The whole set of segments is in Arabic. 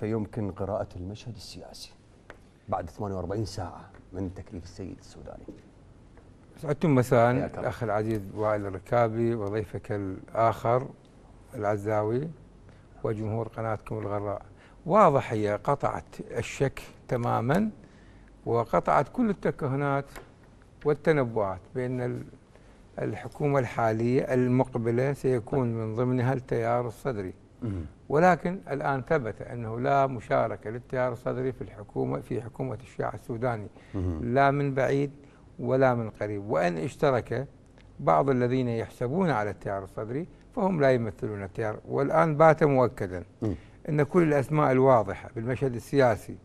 فيمكن قراءة المشهد السياسي بعد 48 ساعة من تكليف السيد السوداني سعدتم مساء الأخ العزيز وائل الركابي وضيفك الآخر العزاوي وجمهور قناتكم الغراء واضح هي قطعت الشك تماما وقطعت كل التكهنات والتنبؤات بأن الحكومة الحالية المقبلة سيكون طيب. من ضمنها التيار الصدري ولكن الآن ثبت أنه لا مشاركة للتيار الصدري في الحكومة في حكومة الشيعة السوداني لا من بعيد ولا من قريب وإن اشترك بعض الذين يحسبون على التيار الصدري فهم لا يمثلون التيار والآن بات مؤكدا أن كل الأسماء الواضحة بالمشهد السياسي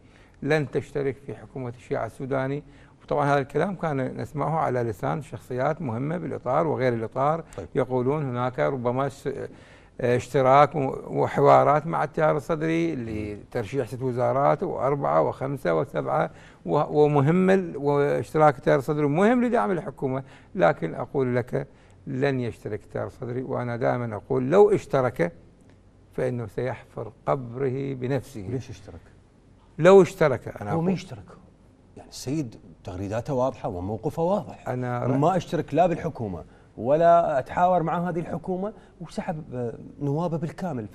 لن تشترك في حكومة الشيعة السوداني طبعا هذا الكلام كان نسمعه على لسان شخصيات مهمة بالإطار وغير الإطار طيب. يقولون هناك ربما اشتراك وحوارات مع التيار الصدري لترشيح ست وزارات واربعه وخمسه وسبعه ومهم واشتراك التيار الصدري مهم لدعم الحكومه لكن اقول لك لن يشترك التيار الصدري وانا دائما اقول لو اشترك فانه سيحفر قبره بنفسه ليش اشترك؟ لو اشترك انا هو ما يشترك يعني السيد تغريداته واضحه وموقفه واضح انا ما اشترك لا بالحكومه ولا اتحاور مع هذه الحكومه وسحب آه، نوابه بالكامل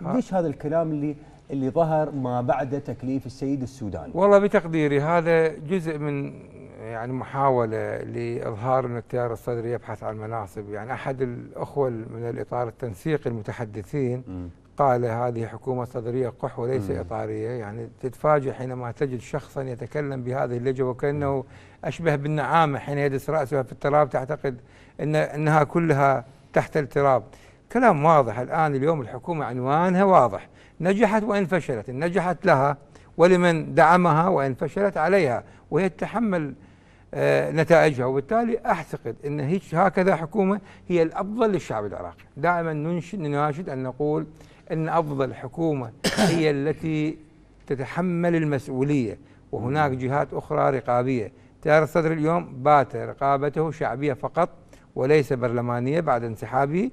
ليش هذا الكلام اللي اللي ظهر ما بعد تكليف السيد السوداني والله بتقديري هذا جزء من يعني محاوله لاظهار ان التيار الصدري يبحث عن مناصب يعني احد الاخوه من الاطار التنسيقي المتحدثين م. قال هذه حكومة صدرية قح وليس إطارية يعني تتفاجئ حينما تجد شخصا يتكلم بهذه اللجة وكأنه أشبه بالنعامة حين يدس رأسها في التراب تعتقد إن أنها كلها تحت التراب كلام واضح الآن اليوم الحكومة عنوانها واضح نجحت وإن فشلت نجحت لها ولمن دعمها وإن فشلت عليها وهي تتحمل آه، نتائجها وبالتالي أعتقد أن هيك هكذا حكومة هي الأفضل للشعب العراقي دائما نناشد أن نقول أن أفضل حكومة هي التي تتحمل المسؤولية وهناك جهات أخرى رقابية تيار الصدر اليوم بات رقابته شعبية فقط وليس برلمانية بعد انسحابه